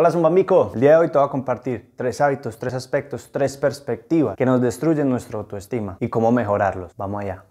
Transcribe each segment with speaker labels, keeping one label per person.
Speaker 1: Hola Zumbamico, el día de hoy te voy a compartir tres hábitos, tres aspectos, tres perspectivas que nos destruyen nuestra autoestima y cómo mejorarlos. Vamos allá.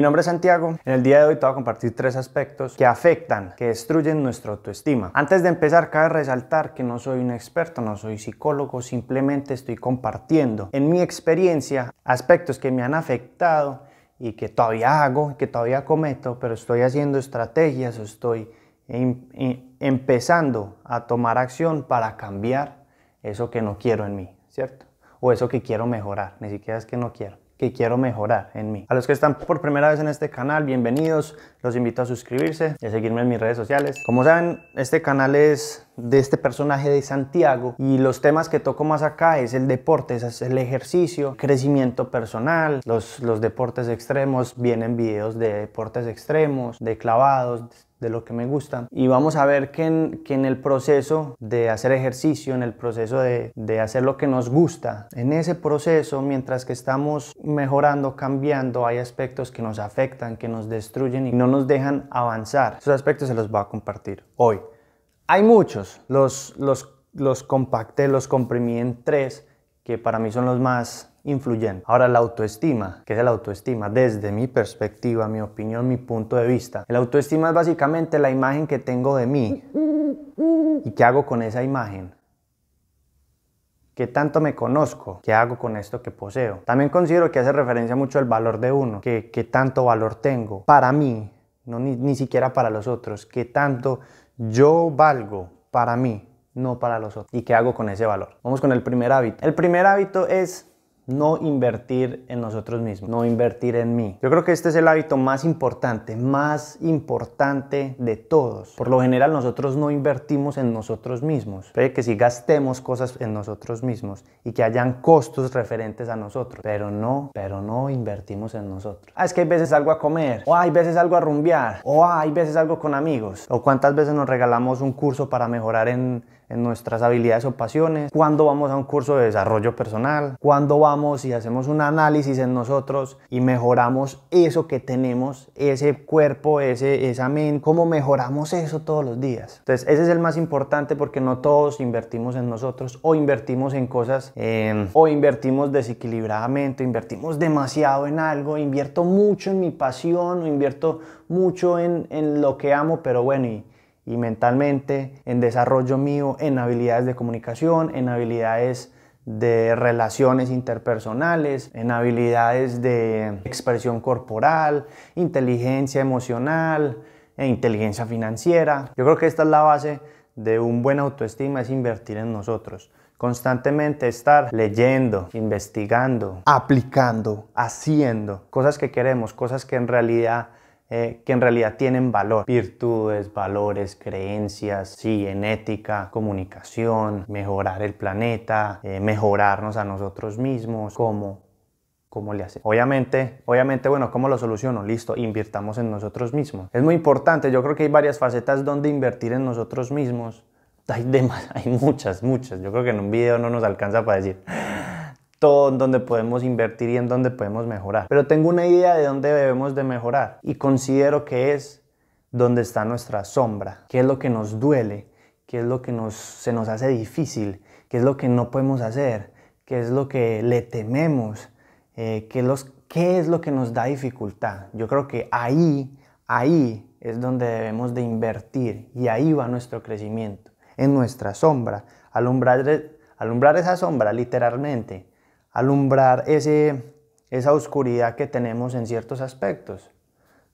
Speaker 1: Mi nombre es Santiago. En el día de hoy te voy a compartir tres aspectos que afectan, que destruyen nuestra autoestima. Antes de empezar, cabe resaltar que no soy un experto, no soy psicólogo, simplemente estoy compartiendo en mi experiencia aspectos que me han afectado y que todavía hago, que todavía cometo, pero estoy haciendo estrategias estoy em, e, empezando a tomar acción para cambiar eso que no quiero en mí, ¿cierto? O eso que quiero mejorar, ni siquiera es que no quiero que quiero mejorar en mí. A los que están por primera vez en este canal, bienvenidos. Los invito a suscribirse y a seguirme en mis redes sociales. Como saben, este canal es de este personaje de Santiago y los temas que toco más acá es el deporte, es el ejercicio, crecimiento personal, los, los deportes extremos, vienen videos de deportes extremos, de clavados, de lo que me gusta. Y vamos a ver que en, el proceso de hacer ejercicio, en el proceso de, de, hacer lo que nos gusta, en ese proceso, mientras que estamos mejorando, cambiando, hay aspectos que nos afectan, que nos destruyen y no nos dejan avanzar. Esos aspectos se los voy a compartir hoy. Hay muchos, los, los, los compacté, los comprimí en tres, que para mí son los más influyendo Ahora la autoestima, qué es la autoestima desde mi perspectiva, mi opinión, mi punto de vista. La autoestima es básicamente la imagen que tengo de mí y qué hago con esa imagen. ¿Qué tanto me conozco? ¿Qué hago con esto que poseo? También considero que hace referencia mucho al valor de uno, que, qué tanto valor tengo para mí, no ni, ni siquiera para los otros, qué tanto yo valgo para mí, no para los otros, y qué hago con ese valor. Vamos con el primer hábito. El primer hábito es no invertir en nosotros mismos, no invertir en mí. Yo creo que este es el hábito más importante, más importante de todos. Por lo general nosotros no invertimos en nosotros mismos. Puede que si gastemos cosas en nosotros mismos y que hayan costos referentes a nosotros, pero no, pero no invertimos en nosotros. Ah, es que hay veces algo a comer, o hay veces algo a rumbear, o hay veces algo con amigos, o cuántas veces nos regalamos un curso para mejorar en en nuestras habilidades o pasiones, cuando vamos a un curso de desarrollo personal, cuando vamos y hacemos un análisis en nosotros y mejoramos eso que tenemos, ese cuerpo, ese, esa mente, cómo mejoramos eso todos los días. Entonces ese es el más importante porque no todos invertimos en nosotros o invertimos en cosas em, o invertimos desequilibradamente, invertimos demasiado en algo, invierto mucho en mi pasión o invierto mucho en, en lo que amo, pero bueno, y y mentalmente, en desarrollo mío, en habilidades de comunicación, en habilidades de relaciones interpersonales, en habilidades de expresión corporal, inteligencia emocional e inteligencia financiera. Yo creo que esta es la base de un buen autoestima, es invertir en nosotros. Constantemente estar leyendo, investigando, aplicando, haciendo cosas que queremos, cosas que en realidad eh, que en realidad tienen valor. Virtudes, valores, creencias, sí, en ética, comunicación, mejorar el planeta, eh, mejorarnos a nosotros mismos, cómo, ¿Cómo le hace? Obviamente, obviamente, bueno, ¿cómo lo soluciono? Listo, invirtamos en nosotros mismos. Es muy importante, yo creo que hay varias facetas donde invertir en nosotros mismos. Hay, demás, hay muchas, muchas. Yo creo que en un video no nos alcanza para decir todo en donde podemos invertir y en donde podemos mejorar. Pero tengo una idea de dónde debemos de mejorar y considero que es donde está nuestra sombra, qué es lo que nos duele, qué es lo que se nos hace difícil, qué es lo que no podemos hacer, qué es lo que le tememos, eh, qué, es lo que nos da dificultad. Yo creo que ahí, ahí es donde debemos de invertir y ahí va nuestro crecimiento, en nuestra sombra, alumbrar esa sombra literalmente alumbrar ese, esa oscuridad que tenemos en ciertos aspectos.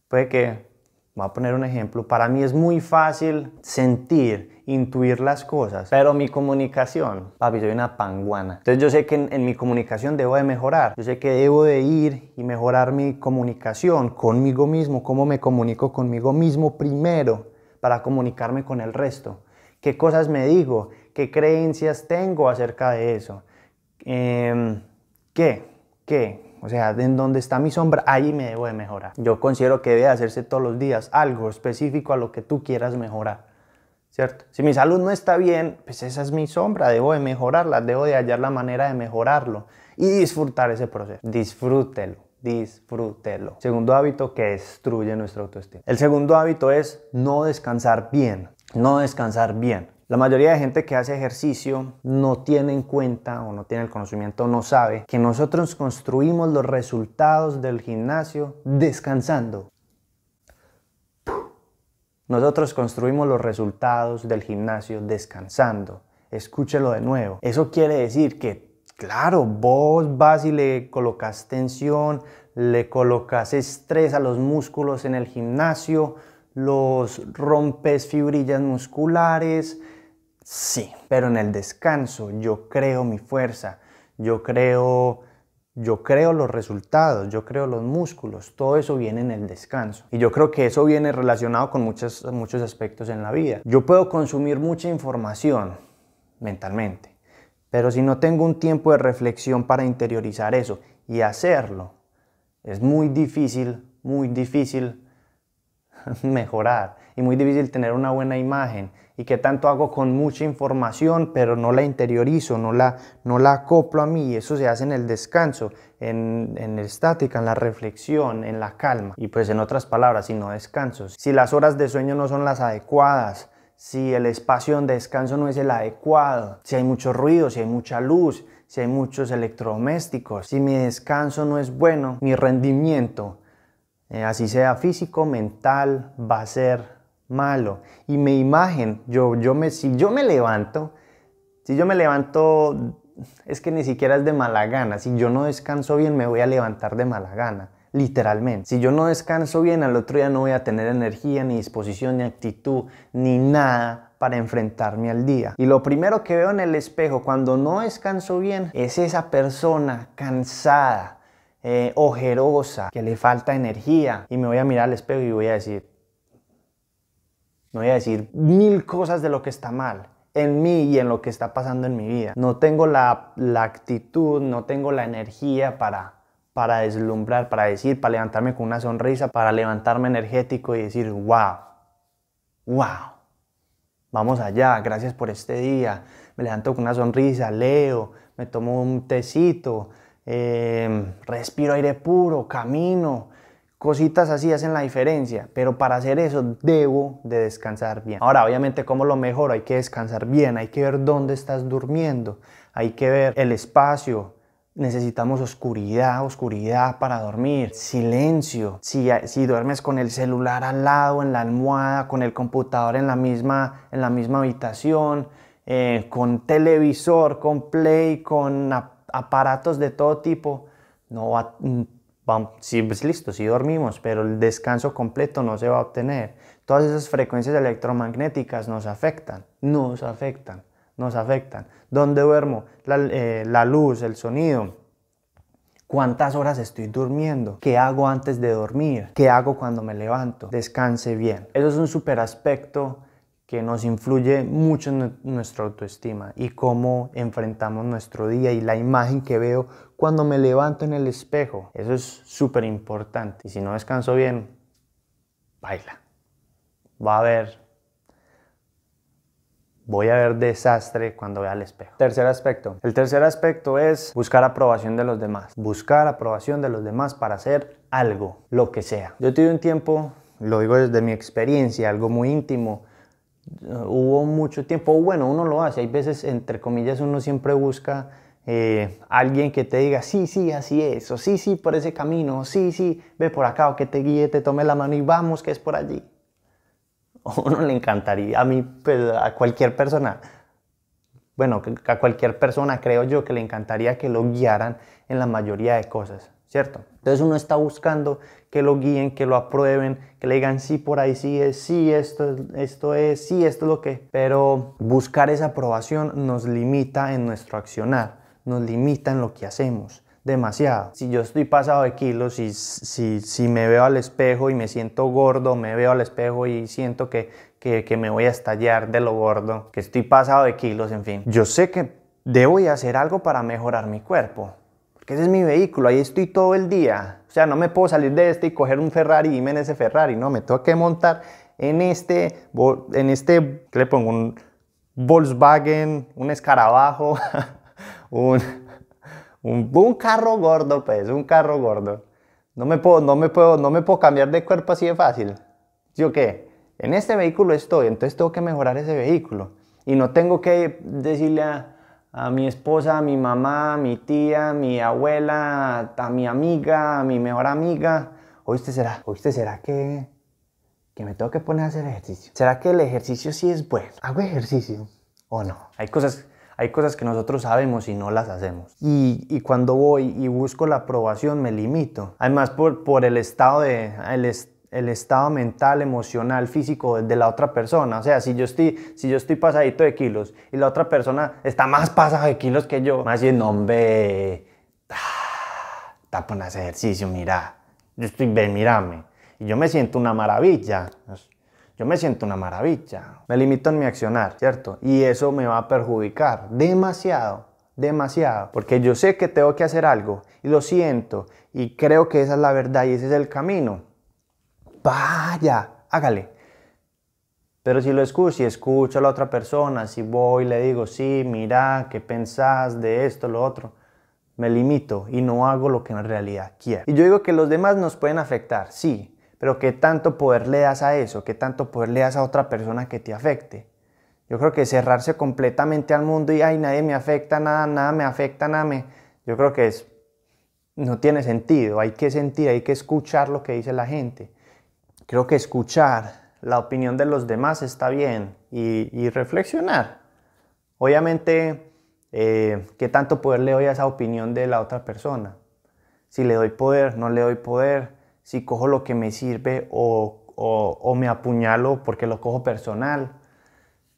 Speaker 1: Puede que, voy a poner un ejemplo, para mí es muy fácil sentir, intuir las cosas, pero mi comunicación, papi, soy una panguana. Entonces yo sé que en, en mi comunicación debo de mejorar, yo sé que debo de ir y mejorar mi comunicación conmigo mismo, cómo me comunico conmigo mismo primero para comunicarme con el resto, qué cosas me digo, qué creencias tengo acerca de eso. Em, ¿qué? ¿Qué? O sea, en dónde está mi sombra, ahí me debo de mejorar. Yo considero que debe hacerse todos los días algo específico a lo que tú quieras mejorar. ¿Cierto? Si mi salud no está bien, pues esa es mi sombra, debo de mejorarla, debo de hallar la manera de mejorarlo y disfrutar ese proceso. Disfrútelo, disfrútelo. Segundo hábito que destruye nuestro autoestima. El segundo hábito es no descansar bien, no descansar bien. La mayoría de gente que hace ejercicio no tiene en cuenta o no tiene el conocimiento, no sabe que nosotros construimos los resultados del gimnasio descansando. Nosotros construimos los resultados del gimnasio descansando. Escúchelo de nuevo. Eso quiere decir que, claro, vos vas y le colocas tensión, le colocas estrés a los músculos en el gimnasio, los rompes fibrillas musculares, Sí, pero en el descanso yo creo mi fuerza, yo creo los resultados, yo creo los músculos, todo eso viene en el descanso. Y yo creo que eso viene relacionado con muchos, muchos aspectos en la vida. Yo puedo consumir mucha información mentalmente, pero si no tengo un tiempo de reflexión para interiorizar eso y hacerlo, es muy difícil, muy difícil mejorar y muy difícil tener una buena imagen y que tanto hago con mucha información, pero no la interiorizo, no la, no la acoplo a mí, y eso se hace en el descanso, en, en estática, en la reflexión, en la calma, y pues en otras palabras, si no descanso, si las horas de sueño no son las adecuadas, si el espacio en descanso no es el adecuado, si hay mucho ruido, si hay mucha luz, si hay muchos electrodomésticos, si mi descanso no es bueno, mi rendimiento, eh, así sea físico, mental, va a ser malo. Y mi imagen, yo, yo me, si yo me levanto, si yo me levanto, es que ni siquiera es de mala gana. Si yo no descanso bien, me voy a levantar de mala gana, literalmente. Si yo no descanso bien, al otro día no voy a tener energía, ni disposición, ni actitud, ni nada para enfrentarme al día. Y lo primero que veo en el espejo cuando no descanso bien es esa persona cansada, eh, ojerosa, que le falta energía. Y me voy a mirar al espejo y voy a decir, no voy a decir mil cosas de lo que está mal en mí y en lo que está pasando en mi vida. No tengo la, actitud, no tengo la energía para para deslumbrar, para decir, para levantarme con una sonrisa, para levantarme energético y decir, wow, wow, vamos allá, gracias por este día. Me levanto con una sonrisa, leo, me tomo un tecito, eh, respiro aire puro, camino, Cositas así hacen la diferencia, pero para hacer eso debo de descansar bien. Ahora, obviamente, como lo mejor? Hay que descansar bien, hay que ver dónde estás durmiendo, hay que ver el espacio, Necesitamos oscuridad, oscuridad para dormir, silencio. Si, si, duermes con el celular al lado, en la almohada, con el computador en la misma, en la misma habitación, eh, con televisor, con play, con aparatos de todo tipo, no va, si pues listo, si dormimos, pero el descanso completo no se va a obtener. Todas esas frecuencias electromagnéticas nos afectan, nos afectan, nos afectan. ¿Dónde duermo? La, eh, la luz, el sonido. ¿Cuántas horas estoy durmiendo? ¿Qué hago antes de dormir? ¿Qué hago cuando me levanto? Descanse bien. Eso es un super aspecto que nos influye mucho en nuestra autoestima y cómo enfrentamos nuestro día y la imagen que veo cuando me levanto en el espejo. Eso es súper importante. Y si no descanso bien, baila. Va a haber... Voy a ver desastre cuando vea el espejo. Tercer aspecto. El tercer aspecto es buscar aprobación de los demás. Buscar aprobación de los demás para hacer algo, lo que sea. Yo tuve un tiempo, lo digo desde mi experiencia, algo muy íntimo, hubo mucho tiempo, bueno, uno lo hace, hay veces, entre comillas, uno siempre busca eh, alguien que te diga, sí, sí, así es, o sí, sí, por ese camino, o sí, sí, ve por acá, o que te guíe, te tome la mano y vamos, que es por allí. A uno le encantaría, a mí, pues, a cualquier persona, bueno, a cualquier persona creo yo que le encantaría que lo guiaran en la mayoría de cosas. ¿cierto? Entonces uno está buscando que lo guíen, que lo aprueben, que le digan sí por ahí, sí es, sí esto es, esto es, sí esto es lo que. Pero buscar esa aprobación nos limita en nuestro accionar, nos limita en lo que hacemos demasiado. Si yo estoy pasado de kilos, si, si, si me veo al espejo y me siento gordo, me veo al espejo y siento que, que, que me voy a estallar de lo gordo, que estoy pasado de kilos, en fin. Yo sé que debo hacer algo para mejorar mi cuerpo, que ese es mi vehículo, ahí estoy todo el día. O sea, no me puedo salir de este y coger un Ferrari y irme en ese Ferrari, no, me tengo que montar en este, en este, ¿qué le pongo? Un Volkswagen, un escarabajo, un, un, carro gordo, pues, un carro gordo. No me puedo, no me puedo, no me puedo cambiar de cuerpo así de fácil. ¿Yo qué? En este vehículo estoy, entonces tengo que mejorar ese vehículo. Y no tengo que decirle a, a mi esposa, a mi mamá, a mi tía, a mi abuela, a mi amiga, a mi mejor amiga. Oíste, será, será que, que me tengo que poner a hacer ejercicio. ¿Será que el ejercicio sí es bueno? ¿Hago ejercicio o no? Hay cosas, hay cosas que nosotros sabemos y no las hacemos. Y, y cuando voy y busco la aprobación me limito. Además por, por el estado de... El el estado mental, emocional, físico de la otra persona. O sea, si yo estoy, si yo estoy pasadito de kilos y la otra persona está más pasada de kilos que yo, más diciendo, hombre, está por ejercicio, mira, yo estoy bien, mírame. Y yo me siento una maravilla. Yo me siento una maravilla. Me limito en mi accionar, ¿cierto? Y eso me va a perjudicar demasiado demasiado, porque yo sé que tengo que hacer algo y lo siento y creo que esa es la verdad y ese es el camino vaya, hágale. Pero si lo escucho, si escucho a la otra persona, si voy y le digo, sí, mira, ¿qué pensás de esto, lo otro? Me limito y no hago lo que en realidad quiero. Y yo digo que los demás nos pueden afectar, sí, pero ¿qué tanto poder le das a eso? ¿Qué tanto poder le das a otra persona que te afecte? Yo creo que cerrarse completamente al mundo y, ay, nadie me afecta, nada, nada me afecta, nada me... Yo creo que es, no tiene sentido. Hay que sentir, hay que escuchar lo que dice la gente creo que escuchar la opinión de los demás está bien y, reflexionar. Obviamente, eh, ¿qué tanto poder le doy a esa opinión de la otra persona? Si le doy poder, no le doy poder, si cojo lo que me sirve o, me apuñalo porque lo cojo personal.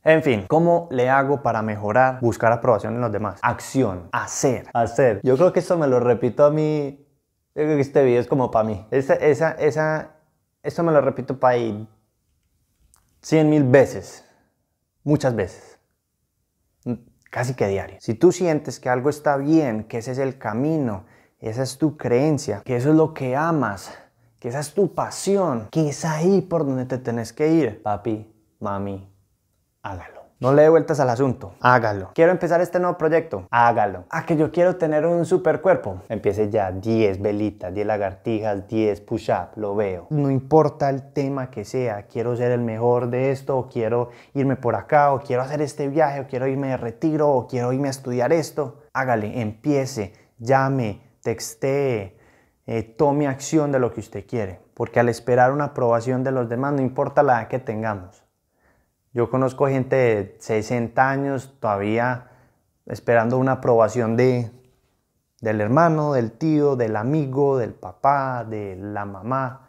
Speaker 1: En fin, ¿cómo le hago para mejorar, buscar aprobación en los demás? Acción, hacer, hacer. Yo creo que eso me lo repito a mí. este video es como para mí. Esa, esa, esa, esto me lo repito para cien mil veces, muchas veces, casi que diario. Si tú sientes que algo está bien, que ese es el camino, esa es tu creencia, que eso es lo que amas, que esa es tu pasión, que es ahí por donde te tenés que ir, papi, mami, hágalo. No le dé vueltas al asunto. Hágalo. Quiero empezar este nuevo proyecto. Hágalo. ¿A ah, que yo quiero tener un super cuerpo. Empiece ya. 10 velitas, 10 lagartijas, 10 push-up. Lo veo. No importa el tema que sea. Quiero ser el mejor de esto. O quiero irme por acá. O quiero hacer este viaje. O quiero irme de retiro. O quiero irme a estudiar esto. Hágale. Empiece. Llame. Textee. Eh, tome acción de lo que usted quiere. Porque al esperar una aprobación de los demás, no importa la que tengamos, yo conozco gente de 60 años todavía esperando una aprobación de, del hermano, del tío, del amigo, del papá, de la mamá.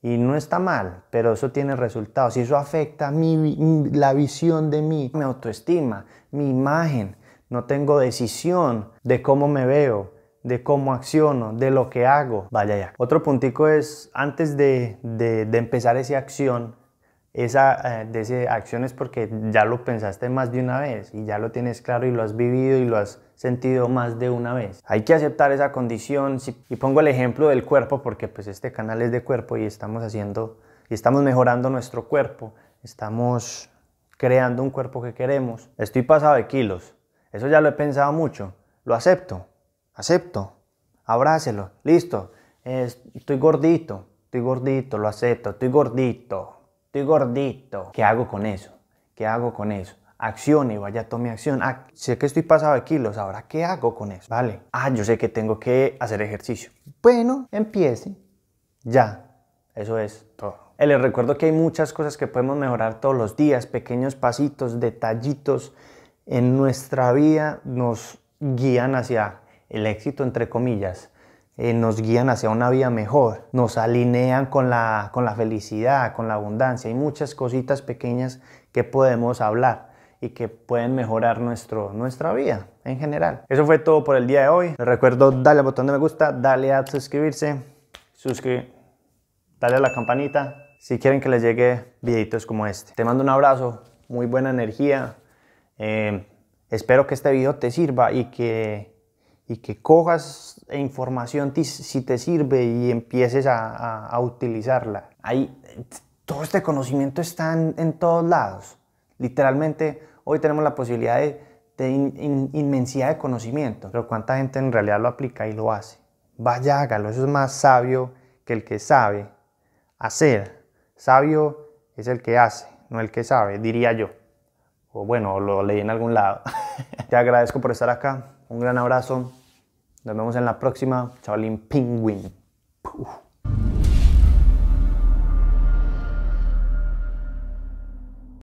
Speaker 1: Y no está mal, pero eso tiene resultados. Y eso afecta mi, la visión de mí, mi autoestima, mi imagen. No tengo decisión de cómo me veo, de cómo acciono, de lo que hago. Vaya ya. Otro puntico es, antes de empezar esa acción, esa, eh, de acción acciones porque ya lo pensaste más de una vez y ya lo tienes claro y lo has vivido y lo has sentido más de una vez. Hay que aceptar esa condición y pongo el ejemplo del cuerpo porque pues este canal es de cuerpo y estamos haciendo y estamos mejorando nuestro cuerpo, estamos creando un cuerpo que queremos. Estoy pasado de kilos, eso ya lo he pensado mucho, lo acepto, acepto, abrácelo, listo, estoy gordito, estoy gordito, lo acepto, estoy gordito estoy gordito. ¿Qué hago con eso? ¿Qué hago con eso? Acción, y vaya, tome acción. Ah, sé que estoy pasado de kilos, ahora ¿qué hago con eso? Vale. Ah, yo sé que tengo que hacer ejercicio. Bueno, empiece. Ya. Eso es todo. Eh, les recuerdo que hay muchas cosas que podemos mejorar todos los días, pequeños pasitos, detallitos en nuestra vida nos guían hacia el éxito, entre comillas. Eh, nos guían hacia una vida mejor, nos alinean con la, con la felicidad, con la abundancia. Hay muchas cositas pequeñas que podemos hablar y que pueden mejorar nuestro, nuestra vida en general. Eso fue todo por el día de hoy. Les recuerdo, dale al botón de me gusta, dale a suscribirse, dale a la campanita si quieren que les llegue videitos como este. Te mando un abrazo, muy buena energía. Eh, espero que este video te sirva y que y que cojas información si te sirve y empieces a, a, utilizarla. ahí todo este conocimiento está en, todos lados. Literalmente, hoy tenemos la posibilidad de, inmensidad de conocimiento, pero ¿cuánta gente en realidad lo aplica y lo hace? Vaya, hágalo, eso es más sabio que el que sabe hacer. Sabio es el que hace, no el que sabe, diría yo. O bueno, lo leí en algún lado. Te agradezco por estar acá. Un gran abrazo. Nos vemos en la próxima. chavalín Penguin.